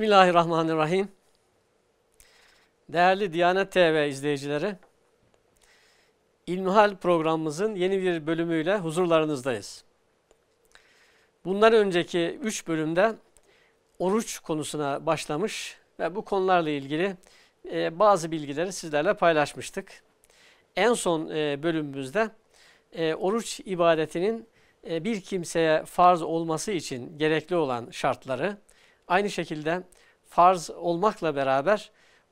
Bismillahirrahmanirrahim. Değerli Diyanet TV izleyicileri, İlmihal programımızın yeni bir bölümüyle huzurlarınızdayız. Bundan önceki 3 bölümde oruç konusuna başlamış ve bu konularla ilgili e, bazı bilgileri sizlerle paylaşmıştık. En son e, bölümümüzde e, oruç ibadetinin bir kimseye farz olması için gerekli olan şartları, Aynı şekilde farz olmakla beraber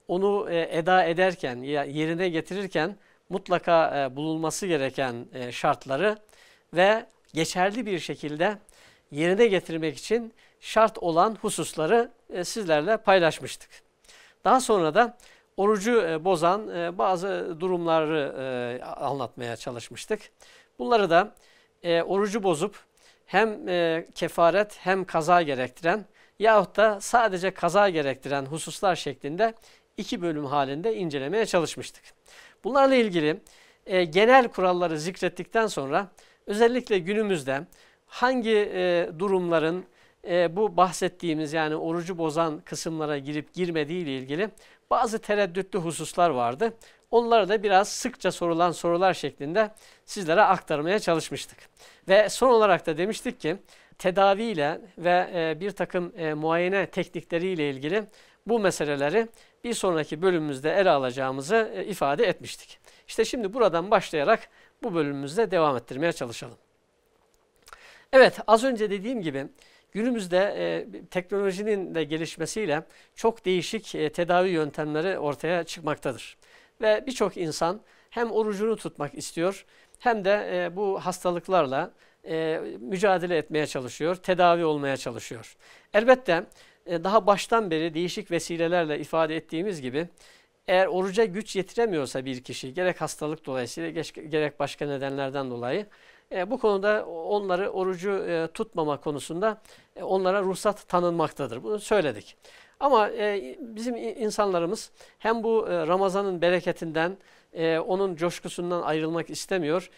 onu e, eda ederken, yerine getirirken mutlaka e, bulunması gereken e, şartları ve geçerli bir şekilde yerine getirmek için şart olan hususları sizlerle paylaşmıştık. Daha sonra da orucu bozan bazı durumları anlatmaya çalışmıştık. Bunları da orucu bozup hem kefaret hem kaza gerektiren yahut da sadece kaza gerektiren hususlar şeklinde iki bölüm halinde incelemeye çalışmıştık. Bunlarla ilgili e, genel kuralları zikrettikten sonra özellikle günümüzde hangi e, durumların e, bu bahsettiğimiz yani orucu bozan kısımlara girip girmediği ile ilgili bazı tereddütlü hususlar vardı. Onları da biraz sıkça sorulan sorular şeklinde sizlere aktarmaya çalışmıştık. Ve son olarak da demiştik ki tedaviyle ve e, bir takım e, muayene teknikleriyle ilgili bu meseleleri bir sonraki bölümümüzde ele alacağımızı e, ifade etmiştik. İşte şimdi buradan başlayarak bu bölümümüzde devam ettirmeye çalışalım. Evet az önce dediğim gibi günümüzde teknolojinin de gelişmesiyle çok değişik tedavi yöntemleri ortaya çıkmaktadır. Ve birçok insan hem orucunu tutmak istiyor hem de bu hastalıklarla e, mücadele etmeye çalışıyor, tedavi olmaya çalışıyor. Elbette e, daha baştan beri değişik vesilelerle ifade ettiğimiz gibi eğer oruca güç yetiremiyorsa bir kişi gerek hastalık dolayısıyla gerek başka nedenlerden dolayı e, bu konuda onları orucu e, tutmama konusunda e, onlara ruhsat tanınmaktadır. Bunu söyledik. Ama e, bizim insanlarımız hem bu e, Ramazan'ın bereketinden, e, onun coşkusundan ayrılmak istemiyor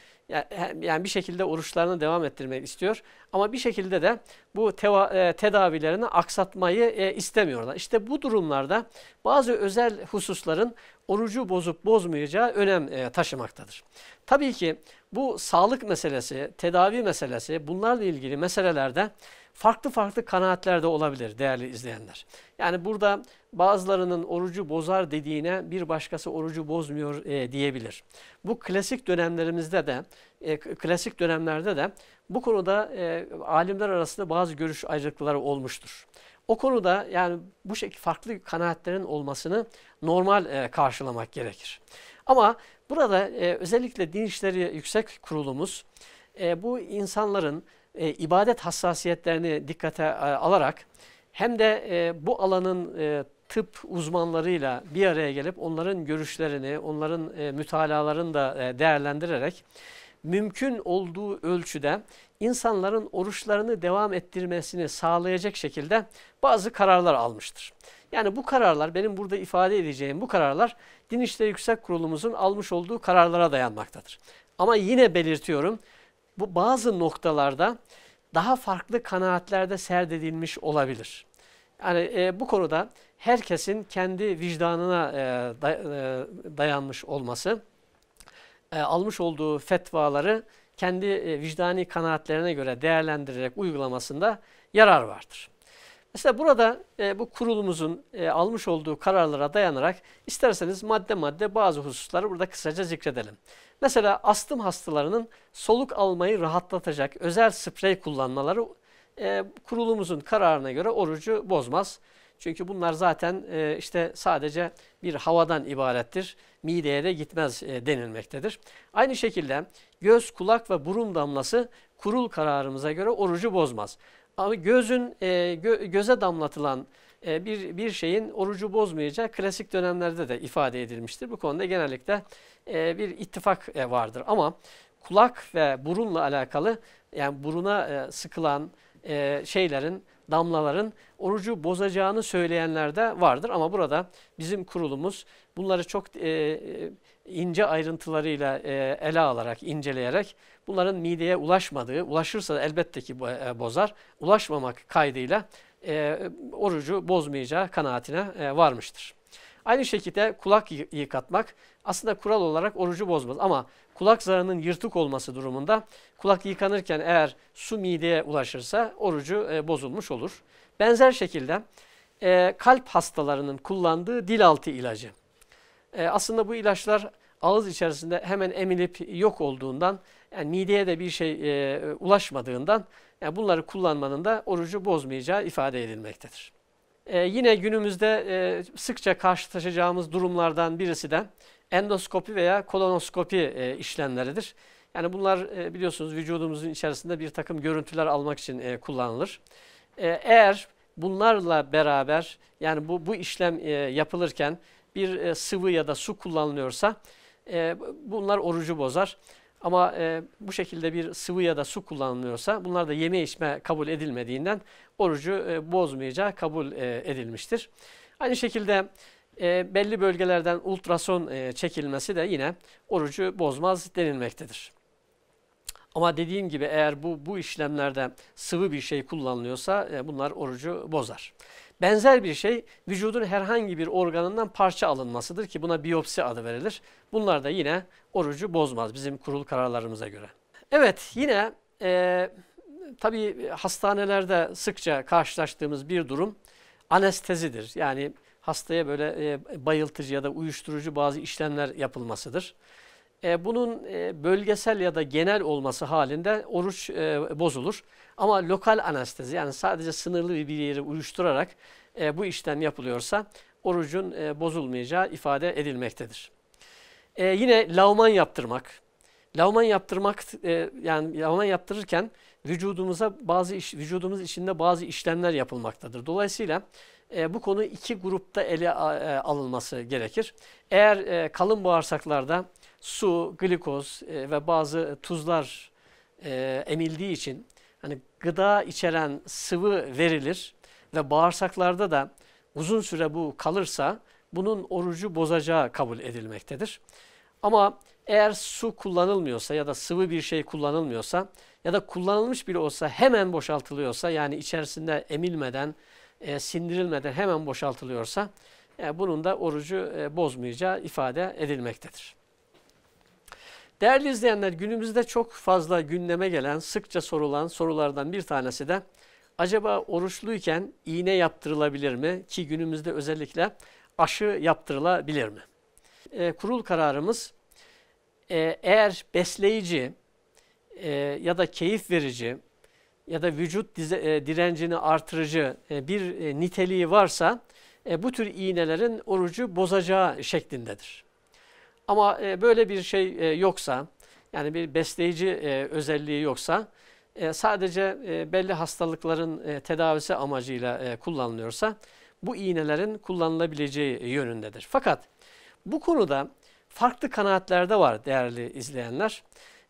yani bir şekilde oruçlarını devam ettirmek istiyor. Ama bir şekilde de bu teva, e, tedavilerini aksatmayı e, istemiyorlar. İşte bu durumlarda bazı özel hususların orucu bozup bozmayacağı önem e, taşımaktadır. Tabii ki bu sağlık meselesi, tedavi meselesi bunlarla ilgili meselelerde farklı farklı kanaatlerde olabilir değerli izleyenler. Yani burada bazılarının orucu bozar dediğine bir başkası orucu bozmuyor e, diyebilir. Bu klasik dönemlerimizde de, e, klasik dönemlerde de bu konuda e, alimler arasında bazı görüş ayrılıkları olmuştur. O konuda yani bu şekilde farklı kanaatlerin olmasını normal e, karşılamak gerekir. Ama Burada e, özellikle Din İşleri Yüksek Kurulumuz e, bu insanların e, ibadet hassasiyetlerini dikkate e, alarak hem de e, bu alanın e, tıp uzmanlarıyla bir araya gelip onların görüşlerini, onların e, mütalalarını da e, değerlendirerek mümkün olduğu ölçüde insanların oruçlarını devam ettirmesini sağlayacak şekilde bazı kararlar almıştır. Yani bu kararlar benim burada ifade edeceğim bu kararlar Din İşleri Yüksek Kurulumuzun almış olduğu kararlara dayanmaktadır. Ama yine belirtiyorum bu bazı noktalarda daha farklı kanaatlerde serdedilmiş olabilir. Yani e, bu konuda herkesin kendi vicdanına e, da, e, dayanmış olması, e, almış olduğu fetvaları kendi e, vicdani kanaatlerine göre değerlendirerek uygulamasında yarar vardır. Mesela burada e, bu kurulumuzun e, almış olduğu kararlara dayanarak isterseniz madde madde bazı hususları burada kısaca zikredelim. Mesela astım hastalarının soluk almayı rahatlatacak özel sprey kullanmaları e, kurulumuzun kararına göre orucu bozmaz. Çünkü bunlar zaten e, işte sadece bir havadan ibarettir. Mideye de gitmez e, denilmektedir. Aynı şekilde göz, kulak ve burun damlası kurul kararımıza göre orucu bozmaz gözün e, gö, göze damlatılan e, bir bir şeyin orucu bozmayacağı klasik dönemlerde de ifade edilmiştir. Bu konuda genellikle e, bir ittifak e, vardır. Ama kulak ve burunla alakalı yani buruna e, sıkılan e, şeylerin damlaların orucu bozacağını söyleyenler de vardır. Ama burada bizim kurulumuz bunları çok e, e ince ayrıntılarıyla e, ele alarak, inceleyerek bunların mideye ulaşmadığı, ulaşırsa da elbette ki e, bozar, ulaşmamak kaydıyla e, orucu bozmayacağı kanaatine varmıştır. Aynı şekilde kulak yıkatmak aslında kural olarak orucu bozmaz ama kulak zarının yırtık olması durumunda kulak yıkanırken eğer su mideye ulaşırsa orucu bozulmuş olur. Benzer şekilde kalp hastalarının kullandığı dil altı ilacı. aslında bu ilaçlar ağız içerisinde hemen emilip yok olduğundan yani mideye de bir şey e, ulaşmadığından yani bunları kullanmanın da orucu bozmayacağı ifade edilmektedir. E, yine günümüzde e, sıkça karşılaşacağımız durumlardan birisi de endoskopi veya kolonoskopi e, işlemleridir. Yani bunlar e, biliyorsunuz vücudumuzun içerisinde bir takım görüntüler almak için e, kullanılır. E, eğer bunlarla beraber yani bu, bu işlem e, yapılırken bir e, sıvı ya da su kullanılıyorsa e, bunlar orucu bozar. Ama e, bu şekilde bir sıvı ya da su kullanılıyorsa bunlar da yeme içme kabul edilmediğinden orucu e, bozmayacağı kabul e, edilmiştir. Aynı şekilde e, belli bölgelerden ultrason e, çekilmesi de yine orucu bozmaz denilmektedir. Ama dediğim gibi eğer bu, bu işlemlerde sıvı bir şey kullanılıyorsa e, bunlar orucu bozar. Benzer bir şey vücudun herhangi bir organından parça alınmasıdır ki buna biyopsi adı verilir. Bunlar da yine orucu bozmaz bizim kurul kararlarımıza göre. Evet yine e, tabii hastanelerde sıkça karşılaştığımız bir durum anestezidir. Yani hastaya böyle e, bayıltıcı ya da uyuşturucu bazı işlemler yapılmasıdır. E, bunun e, bölgesel ya da genel olması halinde oruç e, bozulur. Ama lokal anestezi yani sadece sınırlı bir yeri uyuşturarak e, bu işlem yapılıyorsa orucun e, bozulmayacağı ifade edilmektedir. E, yine lavman yaptırmak. Lavman yaptırmak e, yani lavman yaptırırken vücudumuza bazı iş, vücudumuz içinde bazı işlemler yapılmaktadır. Dolayısıyla e, bu konu iki grupta ele e, alınması gerekir. Eğer e, kalın bağırsaklarda su, glikoz e, ve bazı e, tuzlar e, emildiği için hani gıda içeren sıvı verilir ve bağırsaklarda da uzun süre bu kalırsa bunun orucu bozacağı kabul edilmektedir. Ama eğer su kullanılmıyorsa ya da sıvı bir şey kullanılmıyorsa ya da kullanılmış bile olsa hemen boşaltılıyorsa yani içerisinde emilmeden, e, sindirilmeden hemen boşaltılıyorsa e, bunun da orucu e, bozmayacağı ifade edilmektedir. Değerli izleyenler günümüzde çok fazla gündeme gelen sıkça sorulan sorulardan bir tanesi de acaba oruçluyken iğne yaptırılabilir mi ki günümüzde özellikle aşı yaptırılabilir mi? E, kurul kararımız e, eğer besleyici e, ya da keyif verici ya da vücut dize, e, direncini artırıcı e, bir e, niteliği varsa e, bu tür iğnelerin orucu bozacağı şeklindedir. Ama e, böyle bir şey e, yoksa yani bir besleyici e, özelliği yoksa sadece belli hastalıkların tedavisi amacıyla kullanılıyorsa bu iğnelerin kullanılabileceği yönündedir. Fakat bu konuda farklı kanaatlerde var değerli izleyenler.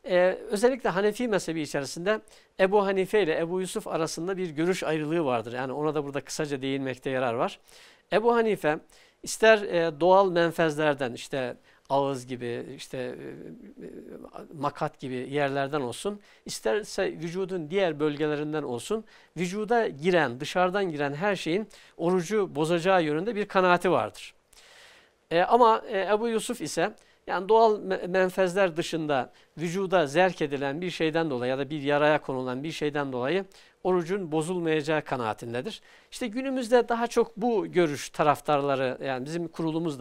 Ee, özellikle Hanefi mezhebi içerisinde Ebu Hanife ile Ebu Yusuf arasında bir görüş ayrılığı vardır. Yani ona da burada kısaca değinmekte yarar var. Ebu Hanife ister e, doğal menfezlerden işte ağız gibi, işte e, e, makat gibi yerlerden olsun, isterse vücudun diğer bölgelerinden olsun, vücuda giren, dışarıdan giren her şeyin orucu bozacağı yönünde bir kanaati vardır. E, ama e, Ebu Yusuf ise yani doğal menfezler dışında vücuda zerk edilen bir şeyden dolayı ya da bir yaraya konulan bir şeyden dolayı orucun bozulmayacağı kanaatindedir. İşte günümüzde daha çok bu görüş taraftarları yani bizim kurulumuz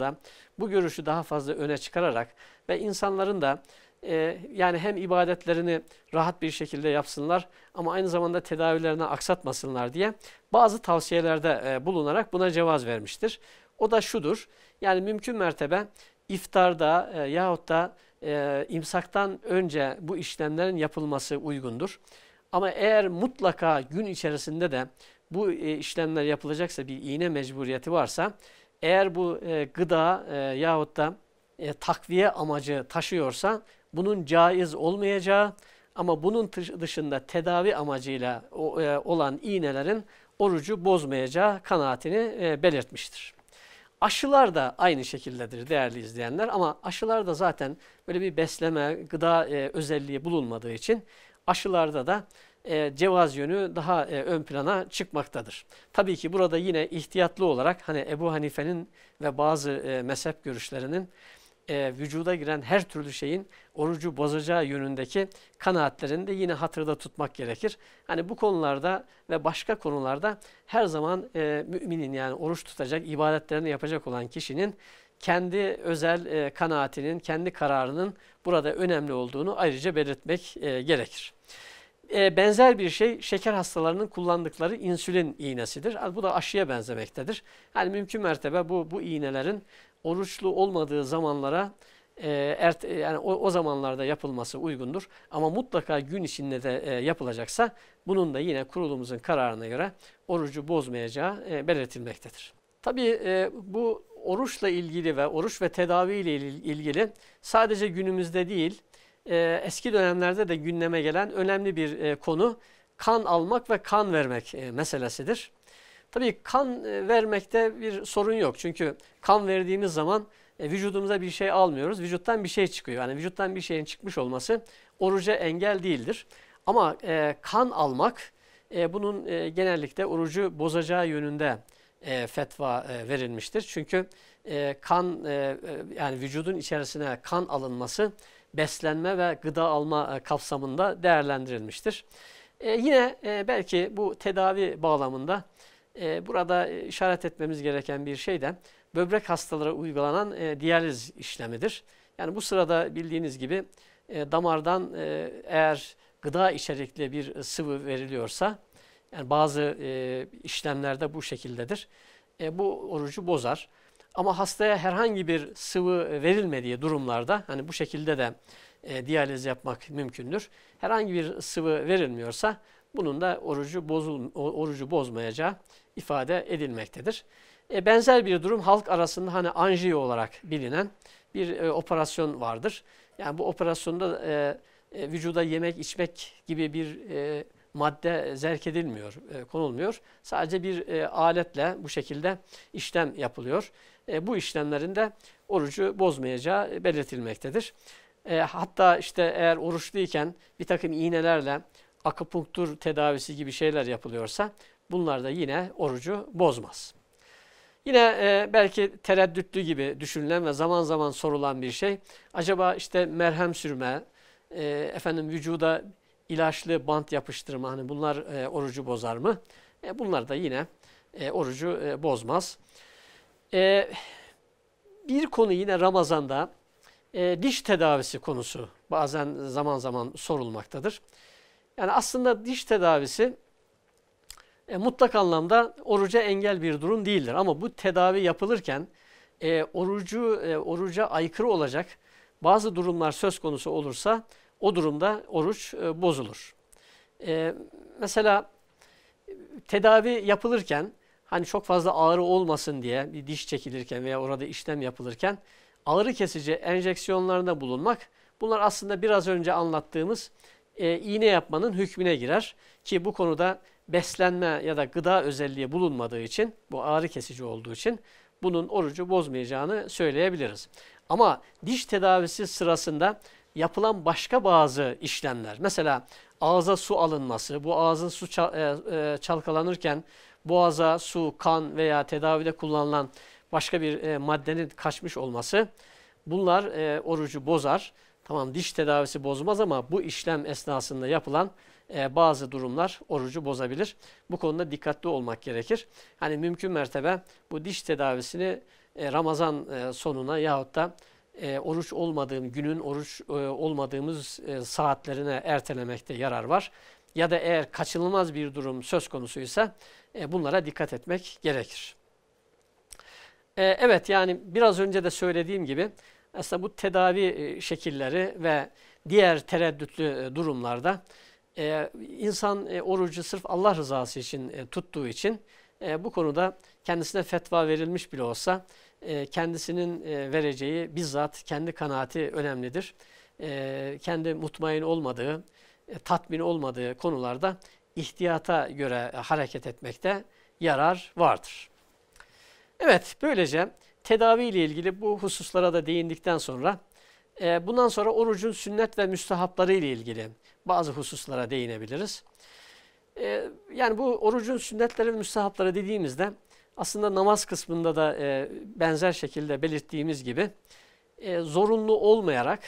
bu görüşü daha fazla öne çıkararak ve insanların da e, yani hem ibadetlerini rahat bir şekilde yapsınlar ama aynı zamanda tedavilerini aksatmasınlar diye bazı tavsiyelerde e, bulunarak buna cevaz vermiştir. O da şudur yani mümkün mertebe iftarda e, yahut da e, imsaktan önce bu işlemlerin yapılması uygundur. Ama eğer mutlaka gün içerisinde de bu e, işlemler yapılacaksa bir iğne mecburiyeti varsa eğer bu e, gıda e, yahut da takviye amacı taşıyorsa bunun caiz olmayacağı ama bunun dışında tedavi amacıyla olan iğnelerin orucu bozmayacağı kanaatini belirtmiştir. Aşılar da aynı şekildedir değerli izleyenler ama aşılar da zaten böyle bir besleme, gıda özelliği bulunmadığı için aşılarda da e, cevaz yönü daha e, ön plana çıkmaktadır. Tabii ki burada yine ihtiyatlı olarak hani Ebu Hanife'nin ve bazı e, mezhep görüşlerinin e, vücuda giren her türlü şeyin orucu bozacağı yönündeki kanaatlerini de yine hatırda tutmak gerekir. Hani bu konularda ve başka konularda her zaman e, müminin yani oruç tutacak, ibadetlerini yapacak olan kişinin kendi özel e, kanaatinin, kendi kararının burada önemli olduğunu ayrıca belirtmek e, gerekir. E, benzer bir şey şeker hastalarının kullandıkları insülin iğnesidir. Bu da aşıya benzemektedir. Yani mümkün mertebe bu, bu iğnelerin oruçlu olmadığı zamanlara e, ert, e, yani o, o zamanlarda yapılması uygundur. Ama mutlaka gün içinde de e, yapılacaksa bunun da yine kurulumuzun kararına göre orucu bozmayacağı e, belirtilmektedir. Tabii e, bu oruçla ilgili ve oruç ve tedavi ile ilgili sadece günümüzde değil e, eski dönemlerde de gündeme gelen önemli bir e, konu kan almak ve kan vermek e, meselesidir. Tabii kan e, vermekte bir sorun yok çünkü kan verdiğimiz zaman e, vücudumuza bir şey almıyoruz. Vücuttan bir şey çıkıyor. Yani vücuttan bir şeyin çıkmış olması oruca engel değildir. Ama e, kan almak e, bunun e, genellikle orucu bozacağı yönünde e, fetva e, verilmiştir. Çünkü e, kan e, e, yani vücudun içerisine kan alınması beslenme ve gıda alma e, kapsamında değerlendirilmiştir. E, yine e, belki bu tedavi bağlamında e, burada işaret etmemiz gereken bir şey de böbrek hastalara uygulanan e, diyaliz işlemidir. Yani bu sırada bildiğiniz gibi e, damardan e, eğer gıda içerikli bir sıvı veriliyorsa yani bazı e, işlemlerde bu şekildedir. E, bu orucu bozar. Ama hastaya herhangi bir sıvı verilmediği durumlarda hani bu şekilde de e, diyaliz yapmak mümkündür. Herhangi bir sıvı verilmiyorsa bunun da orucu, bozul, orucu bozmayacağı ifade edilmektedir. E, benzer bir durum halk arasında hani anjiyo olarak bilinen bir e, operasyon vardır. Yani bu operasyonda e, e, vücuda yemek içmek gibi bir e, madde zerk edilmiyor, e, konulmuyor. Sadece bir e, aletle bu şekilde işlem yapılıyor. E, bu işlemlerin de orucu bozmayacağı e, belirtilmektedir. E, hatta işte eğer oruçluyken bir takım iğnelerle akupunktur tedavisi gibi şeyler yapılıyorsa bunlar da yine orucu bozmaz. Yine e, belki tereddütlü gibi düşünülen ve zaman zaman sorulan bir şey. Acaba işte merhem sürme, e, efendim vücuda ilaçlı bant yapıştırma hani bunlar e, orucu bozar mı? E, bunlar da yine e, orucu e, bozmaz. E, bir konu yine Ramazan'da e, diş tedavisi konusu bazen zaman zaman sorulmaktadır. Yani aslında diş tedavisi e, mutlak anlamda oruca engel bir durum değildir. Ama bu tedavi yapılırken e, orucu e, oruca aykırı olacak bazı durumlar söz konusu olursa o durumda oruç e, bozulur. E, mesela e, tedavi yapılırken hani çok fazla ağrı olmasın diye bir diş çekilirken veya orada işlem yapılırken ağrı kesici enjeksiyonlarında bulunmak bunlar aslında biraz önce anlattığımız e, iğne yapmanın hükmüne girer ki bu konuda beslenme ya da gıda özelliği bulunmadığı için bu ağrı kesici olduğu için bunun orucu bozmayacağını söyleyebiliriz. Ama diş tedavisi sırasında yapılan başka bazı işlemler mesela ağza su alınması bu ağzın su e, e, çalkalanırken boğaza su, kan veya tedavide kullanılan başka bir e, maddenin kaçmış olması bunlar orucu bozar. Tamam diş tedavisi bozmaz ama bu işlem esnasında yapılan bazı durumlar orucu bozabilir. Bu konuda dikkatli olmak gerekir. Hani mümkün mertebe bu diş tedavisini Ramazan sonuna yahut da e, oruç olmadığım günün oruç e, olmadığımız e, saatlerine ertelemekte yarar var. Ya da eğer kaçınılmaz bir durum söz konusuysa e, bunlara dikkat etmek gerekir. E, evet yani biraz önce de söylediğim gibi aslında bu tedavi e, şekilleri ve diğer tereddütlü e, durumlarda e, insan orucu sırf Allah rızası için tuttuğu için bu konuda kendisine fetva verilmiş bile olsa e, kendisinin e, vereceği bizzat kendi kanaati önemlidir. E, kendi mutmain olmadığı, e, tatmin olmadığı konularda ihtiyata göre hareket etmekte yarar vardır. Evet böylece tedavi ile ilgili bu hususlara da değindikten sonra bundan sonra orucun sünnet ve müstehapları ile ilgili bazı hususlara değinebiliriz. yani bu orucun sünnetleri ve müstehapları dediğimizde aslında namaz kısmında da e, benzer şekilde belirttiğimiz gibi e, zorunlu olmayarak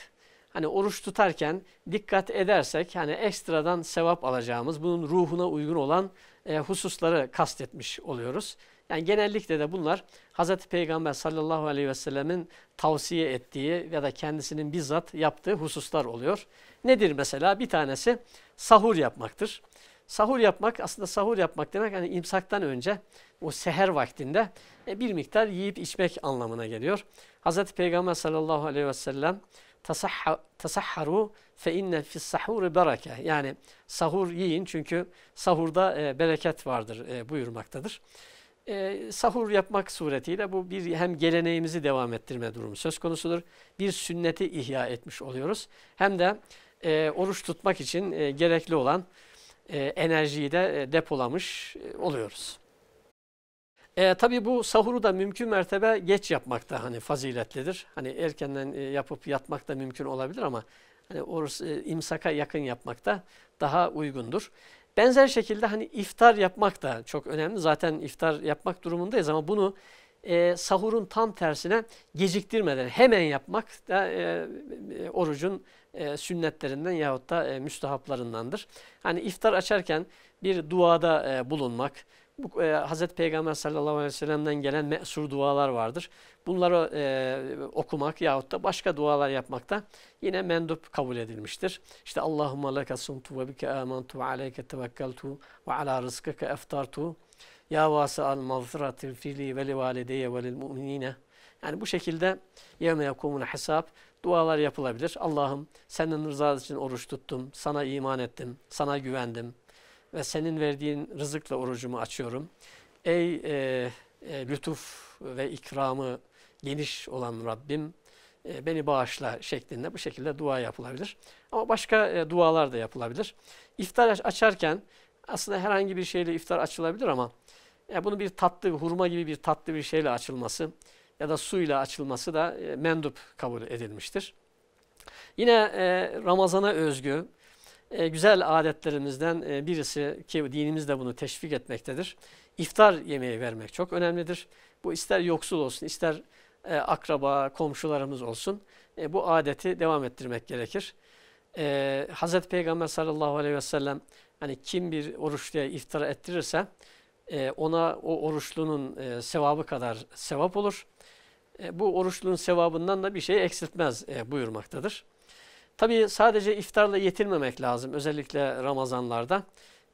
hani oruç tutarken dikkat edersek hani ekstradan sevap alacağımız bunun ruhuna uygun olan e, hususları kastetmiş oluyoruz. Yani genellikle de bunlar Hz. Peygamber sallallahu aleyhi ve sellemin tavsiye ettiği ya da kendisinin bizzat yaptığı hususlar oluyor. Nedir mesela? Bir tanesi sahur yapmaktır. Sahur yapmak aslında sahur yapmak demek hani imsaktan önce o seher vaktinde e, bir miktar yiyip içmek anlamına geliyor. Hazreti Peygamber sallallahu aleyhi ve sellem tasahharu fe inne fis sahuri bereke. Yani sahur yiyin çünkü sahurda e, bereket vardır e, buyurmaktadır. E, sahur yapmak suretiyle bu bir hem geleneğimizi devam ettirme durumu söz konusudur. Bir sünneti ihya etmiş oluyoruz. Hem de e, oruç tutmak için e, gerekli olan e, enerjiyi de e, depolamış e, oluyoruz. E, tabii bu sahuru da mümkün mertebe geç yapmak da hani faziletlidir. Hani erkenden e, yapıp yatmak da mümkün olabilir ama hani orası e, imsaka yakın yapmak da daha uygundur. Benzer şekilde hani iftar yapmak da çok önemli. Zaten iftar yapmak durumundayız ama bunu e, sahurun tam tersine geciktirmeden hemen yapmak da e, e orucun e, sünnetlerinden yahut da e, müstehaplarındandır. Hani iftar açarken bir duada e, bulunmak, bu e, Hazreti Peygamber sallallahu aleyhi ve sellem'den gelen mesur dualar vardır. Bunları e, okumak yahut da başka dualar yapmak da yine mendup kabul edilmiştir. İşte Allahumma leke sumtu ve bike amantu ve aleyke tevekkeltu ve ala rızkıke eftartu. Ya vasi'al mağfiratil fili ve li valideyye ve lil mu'minine. Yani bu şekilde yevme yekumune hesap dualar yapılabilir. Allah'ım senin rızası için oruç tuttum, sana iman ettim, sana güvendim, ve senin verdiğin rızıkla orucumu açıyorum. Ey e, e, lütuf ve ikramı geniş olan Rabbim e, beni bağışla şeklinde bu şekilde dua yapılabilir. Ama başka e, dualar da yapılabilir. İftar açarken aslında herhangi bir şeyle iftar açılabilir ama yani e, bunu bir tatlı, hurma gibi bir tatlı bir şeyle açılması ya da suyla açılması da e, mendup kabul edilmiştir. Yine e, Ramazan'a özgü e, güzel adetlerimizden e, birisi ki dinimiz de bunu teşvik etmektedir. İftar yemeği vermek çok önemlidir. Bu ister yoksul olsun ister e, akraba, komşularımız olsun bu adeti devam ettirmek gerekir. E, Peygamber sallallahu aleyhi ve sellem hani kim bir oruçluya iftara ettirirse ona o oruçlunun sevabı kadar sevap olur. bu oruçluğun sevabından da bir şey eksiltmez buyurmaktadır. Tabii sadece iftarla yetinmemek lazım özellikle Ramazanlarda.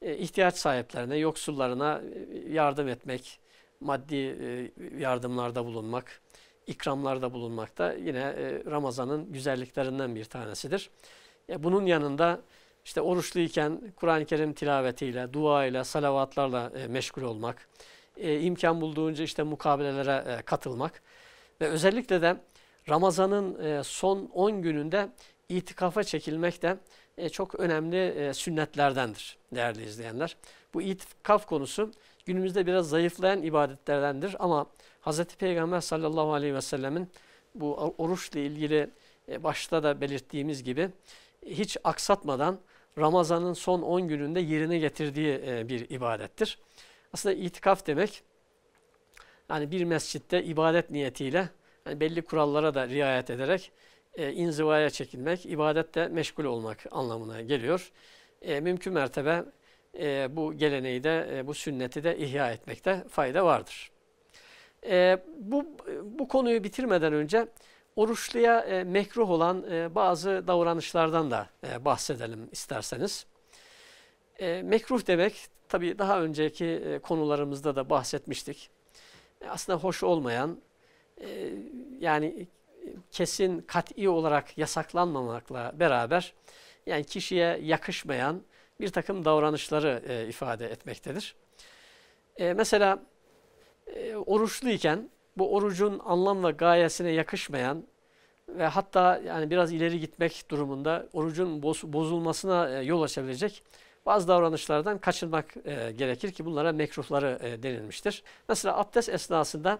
E, ihtiyaç sahiplerine, yoksullarına e, yardım etmek, maddi e, yardımlarda bulunmak, ikramlarda bulunmak da yine Ramazan'ın güzelliklerinden bir tanesidir. Bunun yanında işte oruçluyken Kur'an-ı Kerim tilavetiyle, duayla, salavatlarla meşgul olmak, imkan bulduğunca işte mukabelelere katılmak ve özellikle de Ramazan'ın son 10 gününde itikafa çekilmek de e, çok önemli e, sünnetlerdendir değerli izleyenler. Bu itikaf konusu günümüzde biraz zayıflayan ibadetlerdendir ama Hz. Peygamber sallallahu aleyhi ve sellemin bu oruçla ilgili e, başta da belirttiğimiz gibi e, hiç aksatmadan Ramazan'ın son 10 gününde yerine getirdiği e, bir ibadettir. Aslında itikaf demek yani bir mescitte ibadet niyetiyle yani belli kurallara da riayet ederek e, inzivaya çekilmek, ibadette meşgul olmak anlamına geliyor. E, mümkün mertebe e, bu geleneği de, e, bu sünneti de ihya etmekte fayda vardır. E, bu, bu konuyu bitirmeden önce oruçluya e, mekruh olan e, bazı davranışlardan da e, bahsedelim isterseniz. E, mekruh demek, tabi daha önceki e, konularımızda da bahsetmiştik. E, aslında hoş olmayan, e, yani kesin kat'i olarak yasaklanmamakla beraber yani kişiye yakışmayan bir takım davranışları e, ifade etmektedir. E, mesela e, oruçluyken bu orucun anlam ve gayesine yakışmayan ve hatta yani biraz ileri gitmek durumunda orucun bozulmasına e, yol açabilecek bazı davranışlardan kaçınmak e, gerekir ki bunlara mekruhları e, denilmiştir. Mesela abdest esnasında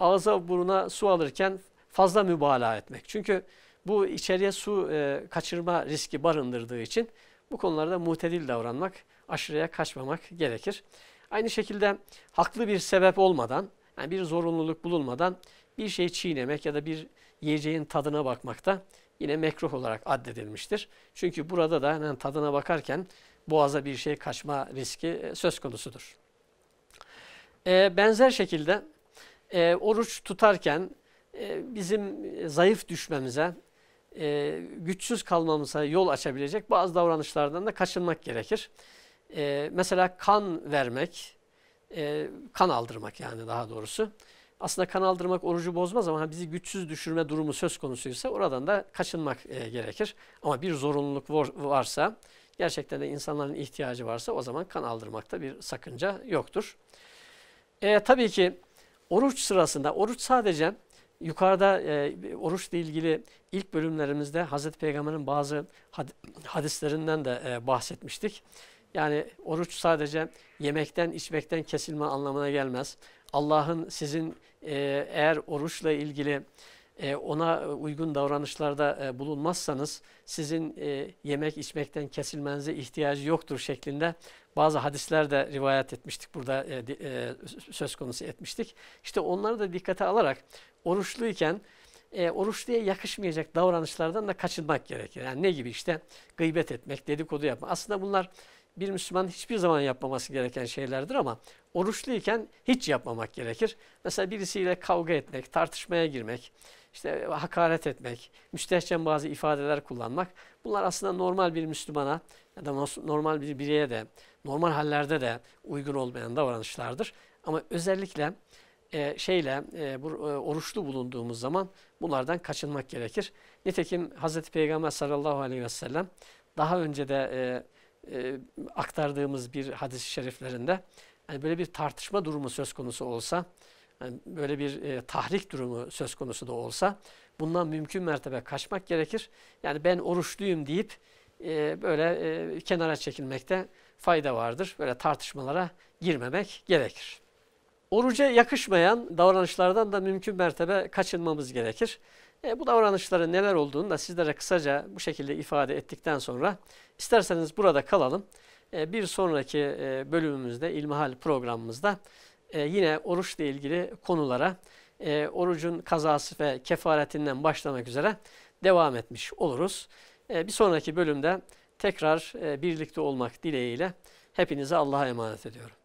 ağza buruna su alırken fazla mübalağa etmek. Çünkü bu içeriye su e, kaçırma riski barındırdığı için bu konularda mutedil davranmak, aşırıya kaçmamak gerekir. Aynı şekilde haklı bir sebep olmadan, yani bir zorunluluk bulunmadan bir şey çiğnemek ya da bir yiyeceğin tadına bakmak da yine mekruh olarak addedilmiştir. Çünkü burada da yani tadına bakarken boğaza bir şey kaçma riski e, söz konusudur. E, benzer şekilde e, oruç tutarken ee, bizim zayıf düşmemize, e, güçsüz kalmamıza yol açabilecek bazı davranışlardan da kaçınmak gerekir. Ee, mesela kan vermek, e, kan aldırmak yani daha doğrusu. Aslında kan aldırmak orucu bozmaz ama bizi güçsüz düşürme durumu söz konusuysa oradan da kaçınmak e, gerekir. Ama bir zorunluluk varsa, gerçekten de insanların ihtiyacı varsa o zaman kan aldırmakta bir sakınca yoktur. E, tabii ki oruç sırasında, oruç sadece Yukarıda e, oruçla ilgili ilk bölümlerimizde Hazreti Peygamber'in bazı had hadislerinden de e, bahsetmiştik. Yani oruç sadece yemekten içmekten kesilme anlamına gelmez. Allah'ın sizin e, eğer oruçla ilgili e, ona uygun davranışlarda e, bulunmazsanız sizin e, yemek içmekten kesilmenize ihtiyacı yoktur şeklinde bazı hadisler de rivayet etmiştik burada e, e, söz konusu etmiştik. İşte onları da dikkate alarak oruçluyken e, oruçluya yakışmayacak davranışlardan da kaçınmak gerekir. Yani ne gibi işte gıybet etmek, dedikodu yapmak. Aslında bunlar bir Müslüman hiçbir zaman yapmaması gereken şeylerdir ama oruçluyken hiç yapmamak gerekir. Mesela birisiyle kavga etmek, tartışmaya girmek, işte hakaret etmek, müstehcen bazı ifadeler kullanmak bunlar aslında normal bir Müslümana ya da normal bir bireye de normal hallerde de uygun olmayan davranışlardır. Ama özellikle e, şeyle e, e, oruçlu bulunduğumuz zaman bunlardan kaçınmak gerekir. Nitekim Hazreti Peygamber sallallahu aleyhi ve sellem daha önce de aktardığımız bir hadis-i şeriflerinde yani böyle bir tartışma durumu söz konusu olsa, yani böyle bir e, tahrik durumu söz konusu da olsa bundan mümkün mertebe kaçmak gerekir. Yani ben oruçluyum deyip e, böyle e, kenara çekilmekte fayda vardır. Böyle tartışmalara girmemek gerekir. Oruca yakışmayan davranışlardan da mümkün mertebe kaçınmamız gerekir. E, bu davranışların neler olduğunu da sizlere kısaca bu şekilde ifade ettikten sonra isterseniz burada kalalım. E, bir sonraki e, bölümümüzde İlmihal programımızda e, yine oruçla ilgili konulara e, orucun kazası ve kefaretinden başlamak üzere devam etmiş oluruz. E, bir sonraki bölümde tekrar e, birlikte olmak dileğiyle hepinize Allah'a emanet ediyorum.